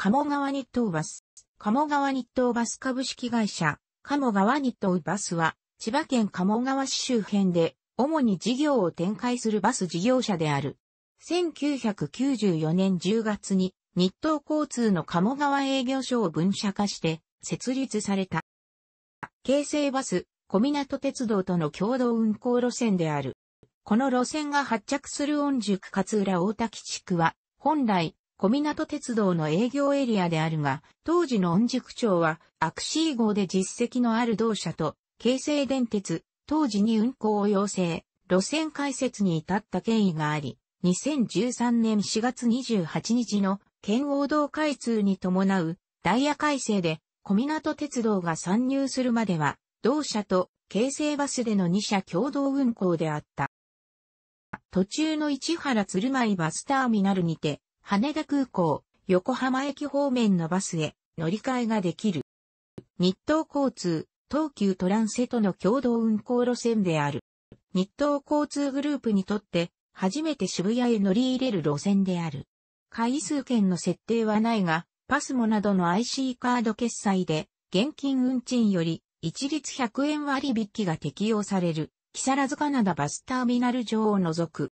鴨川日東バス。鴨川日東バス株式会社、鴨川日東バスは、千葉県鴨川市周辺で、主に事業を展開するバス事業者である。1994年10月に、日東交通の鴨川営業所を分社化して、設立された。京成バス、小港鉄道との共同運行路線である。この路線が発着する御宿勝浦大滝地区は、本来、小港鉄道の営業エリアであるが、当時の御宿町は、アクシー号で実績のある同社と、京成電鉄、当時に運行を要請、路線開設に至った経緯があり、2013年4月28日の県王道開通に伴うダイヤ改正で小港鉄道が参入するまでは同社と京成バスでの2社共同運行であった。途中の市原鶴舞バスターミナルにて羽田空港、横浜駅方面のバスへ乗り換えができる。日東交通、東急トランセとの共同運行路線である。日東交通グループにとって、初めて渋谷へ乗り入れる路線である。回数券の設定はないが、パスモなどの IC カード決済で、現金運賃より一律100円割引が適用される、木更津カナダバスターミナル上を除く。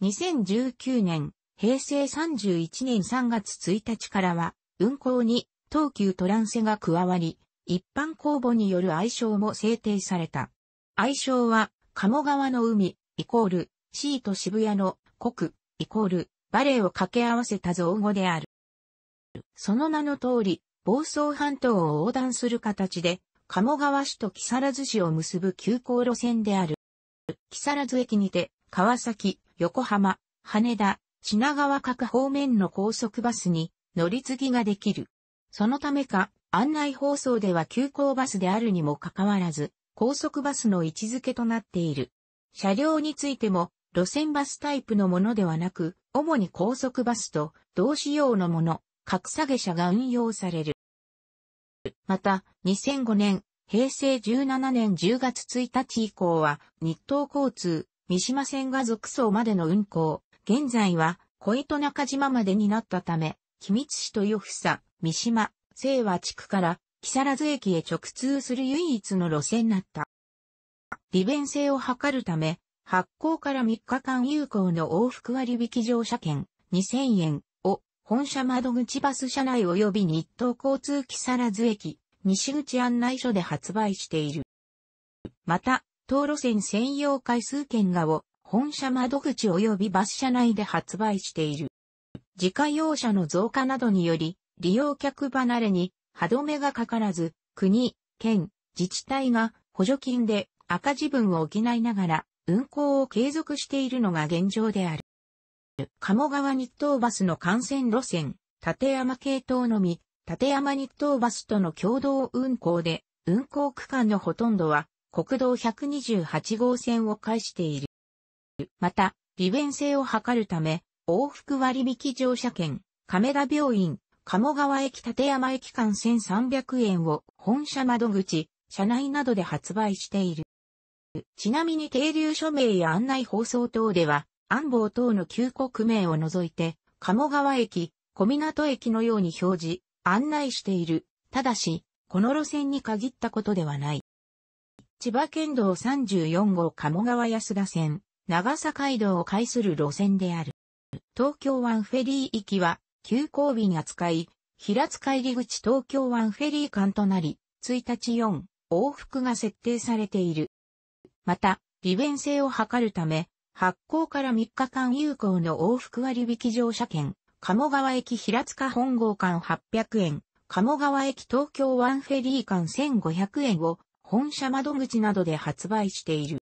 2019年平成31年3月1日からは、運行に東急トランセが加わり、一般公募による愛称も制定された。愛称は、鴨川の海、イコール、シート渋谷の国、イコール、バレーを掛け合わせた造語である。その名の通り、房総半島を横断する形で、鴨川市と木更津市を結ぶ急行路線である。木更津駅にて、川崎、横浜、羽田、品川各方面の高速バスに乗り継ぎができる。そのためか、案内放送では急行バスであるにもかかわらず、高速バスの位置づけとなっている。車両についても、路線バスタイプのものではなく、主に高速バスと同仕様のもの、格下げ車が運用される。また、2005年、平成17年10月1日以降は、日東交通、三島線が続走までの運行、現在は小糸中島までになったため、君津市と与房、三島、清和地区から木更津駅へ直通する唯一の路線だった。利便性を図るため、発行から3日間有効の往復割引乗車券2000円を本社窓口バス車内及び日東交通木更津駅西口案内所で発売している。また、当路線専用回数券がを本社窓口及びバス社内で発売している。自家用車の増加などにより、利用客離れに歯止めがかからず、国、県、自治体が補助金で赤字分を補いながら運行を継続しているのが現状である。鴨川日東バスの幹線路線、立山系統のみ、立山日東バスとの共同運行で、運行区間のほとんどは国道128号線を介している。また、利便性を図るため、往復割引乗車券、亀田病院、鴨川駅立山駅間1300円を本社窓口、社内などで発売している。ちなみに停留署名や案内放送等では、安房等の旧国名を除いて、鴨川駅、小湊駅のように表示、案内している。ただし、この路線に限ったことではない。千葉県道34号鴨川安田線、長坂街道を介する路線である。東京湾フェリー行きは、急行便扱い、平塚入口東京湾フェリー間となり、1日4往復が設定されている。また、利便性を図るため、発行から3日間有効の往復割引乗車券、鴨川駅平塚本郷間800円、鴨川駅東京湾フェリー間1500円を本社窓口などで発売している。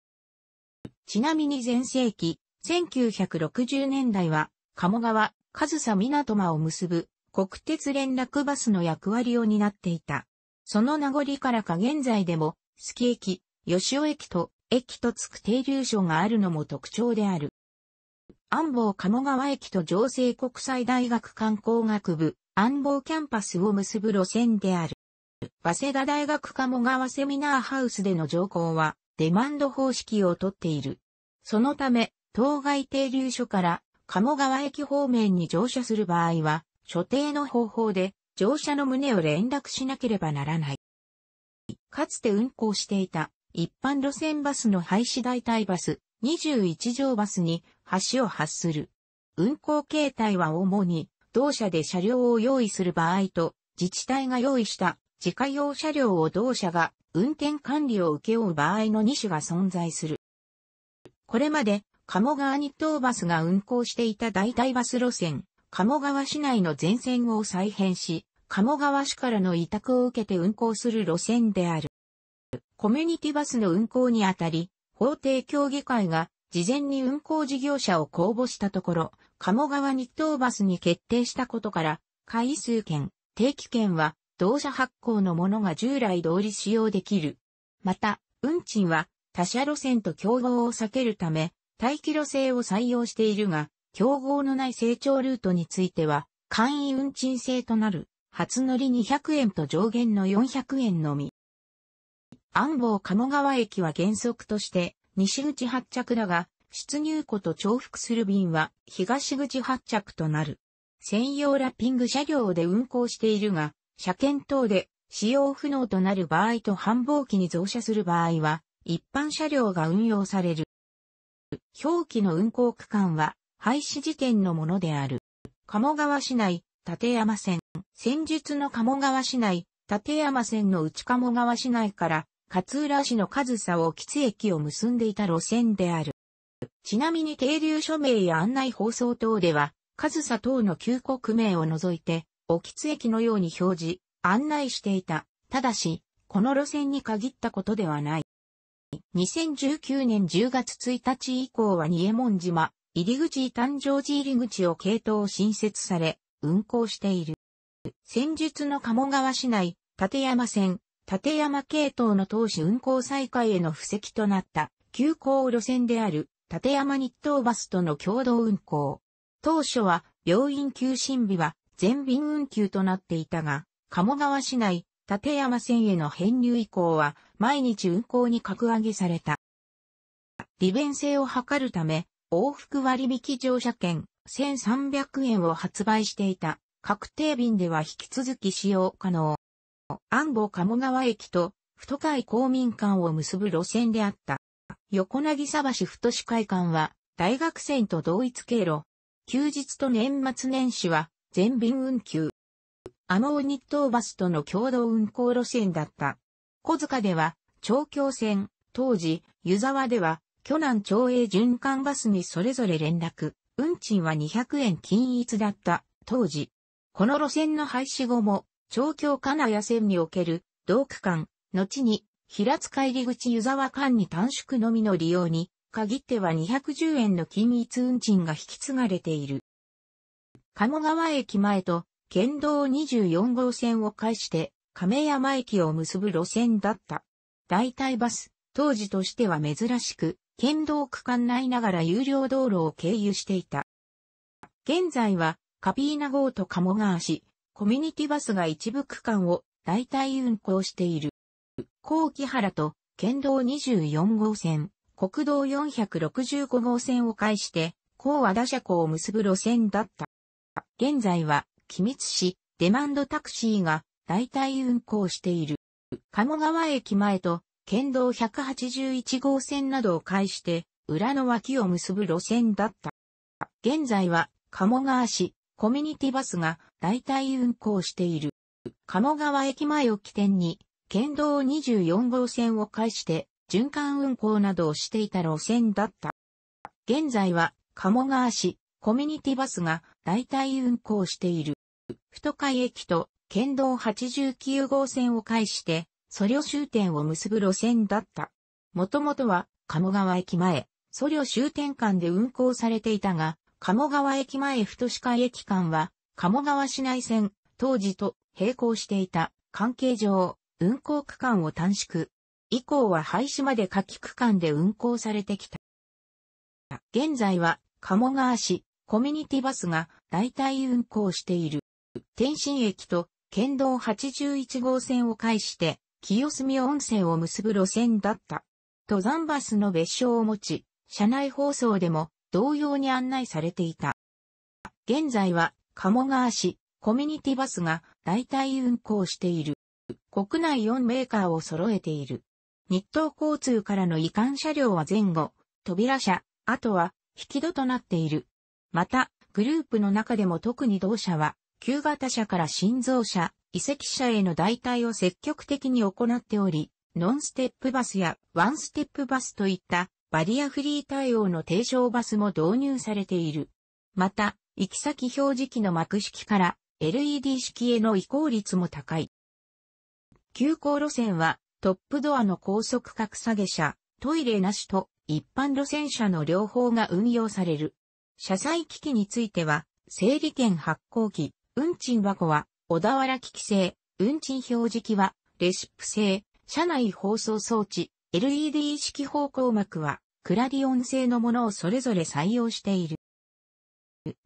ちなみに前世紀、1960年代は、鴨川、上総港間を結ぶ国鉄連絡バスの役割を担っていた。その名残からか現在でも、スキ駅、吉尾駅と、駅とつく停留所があるのも特徴である。安房鴨川駅と城西国際大学観光学部、安房キャンパスを結ぶ路線である。早稲田大学鴨川セミナーハウスでの乗降は、デマンド方式をとっている。そのため、当該停留所から鴨川駅方面に乗車する場合は、所定の方法で乗車の旨を連絡しなければならない。かつて運行していた一般路線バスの廃止代替バス21条バスに橋を発する。運行形態は主に同社で車両を用意する場合と自治体が用意した自家用車両を同社が運転管理を受け負う場合の2種が存在する。これまで、鴨川日東バスが運行していた代替バス路線、鴨川市内の全線を再編し、鴨川市からの委託を受けて運行する路線である。コミュニティバスの運行にあたり、法定協議会が事前に運行事業者を公募したところ、鴨川日東バスに決定したことから、回数券、定期券は同社発行のものが従来通り使用できる。また、運賃は他社路線と競合を避けるため、待機路線を採用しているが、競合のない成長ルートについては、簡易運賃制となる、初乗り200円と上限の400円のみ。安房鴨川駅は原則として西口発着だが、出入庫と重複する便は東口発着となる。専用ラッピング車両で運行しているが、車検等で使用不能となる場合と繁忙期に増車する場合は、一般車両が運用される。表記の運行区間は廃止時点のものである。鴨川市内、立山線、先日の鴨川市内、立山線の内鴨川市内から勝浦市の上総吉駅を結んでいた路線である。ちなみに停留署名や案内放送等では、上総等の旧国名を除いて、沖津駅のように表示、案内していた。ただし、この路線に限ったことではない。2019年10月1日以降は二重門島、入り口誕生寺入り口を系統新設され、運行している。先日の鴨川市内、立山線、立山系統の当時運行再開への布石となった、急行路線である、立山日東バスとの共同運行。当初は、病院休診日は、全便運休となっていたが、鴨川市内、立山線への編入以降は、毎日運行に格上げされた。利便性を図るため、往復割引乗車券1300円を発売していた。確定便では引き続き使用可能。安保鴨川駅と太海公民館を結ぶ路線であった。横渚橋太市会館は大学生と同一経路。休日と年末年始は全便運休。天尾日東バスとの共同運行路線だった。小塚では、長京線、当時、湯沢では、巨南町営循環バスにそれぞれ連絡、運賃は200円均一だった、当時。この路線の廃止後も、長京金谷線における、同区間、後に、平塚入口湯沢間に短縮のみの利用に、限っては210円の均一運賃が引き継がれている。鴨川駅前と県道24号線を介して亀山駅を結ぶ路線だった。代替バス、当時としては珍しく、県道区間内ながら有料道路を経由していた。現在は、カピーナ号と鴨川市、コミュニティバスが一部区間を代替運行している。高木原と県道24号線、国道465号線を介して、高和田車庫を結ぶ路線だった。現在は、君津市、デマンドタクシーが、代替運行している。鴨川駅前と、県道181号線などを介して、裏の脇を結ぶ路線だった。現在は、鴨川市、コミュニティバスが、代替運行している。鴨川駅前を起点に、県道24号線を介して、循環運行などをしていた路線だった。現在は、鴨川市、コミュニティバスが代替運行している。太海駅と県道89号線を介して、ソリョ終点を結ぶ路線だった。もともとは、鴨川駅前、ソリョ終点間で運行されていたが、鴨川駅前太鹿駅間は、鴨川市内線、当時と並行していた関係上、運行区間を短縮。以降は廃止まで下記区間で運行されてきた。現在は、鴨川市、コミュニティバスが代替運行している。天津駅と県道81号線を介して清澄温泉を結ぶ路線だった。登山バスの別称を持ち、車内放送でも同様に案内されていた。現在は鴨川市コミュニティバスが代替運行している。国内4メーカーを揃えている。日東交通からの移管車両は前後、扉車、あとは引き戸となっている。また、グループの中でも特に同社は、旧型車から新造車、遺跡車への代替を積極的に行っており、ノンステップバスやワンステップバスといったバリアフリー対応の低床バスも導入されている。また、行き先表示器の幕式から LED 式への移行率も高い。急行路線はトップドアの高速格下げ車、トイレなしと一般路線車の両方が運用される。車載機器については、整理券発行機、運賃箱は、小田原機器製、運賃表示機は、レシップ製、車内放送装置、LED 式方向膜は、クラディオン製のものをそれぞれ採用している。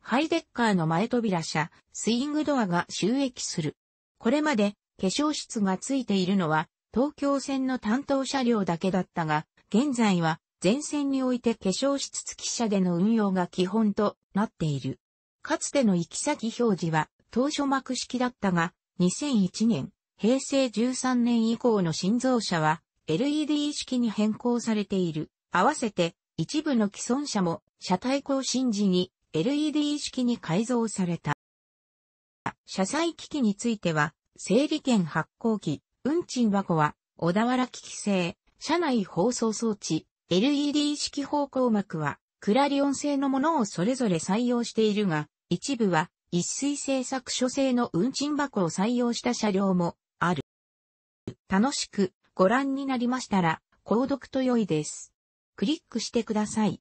ハイデッカーの前扉車、スイングドアが収益する。これまで化粧室がついているのは東京線の担当車両だけだったが、現在は前線において化粧室付き車での運用が基本となっている。かつての行き先表示は当初幕式だったが、2001年、平成13年以降の新造車は LED 式に変更されている。合わせて一部の既存車も車体更新時に LED 式に改造された。車載機器については、整理券発行機、運賃箱は小田原機器製、車内放送装置、LED 式方向膜は、クラリオン製のものをそれぞれ採用しているが、一部は、一水製作所製の運賃箱を採用した車両もある。楽しくご覧になりましたら、購読と良いです。クリックしてください。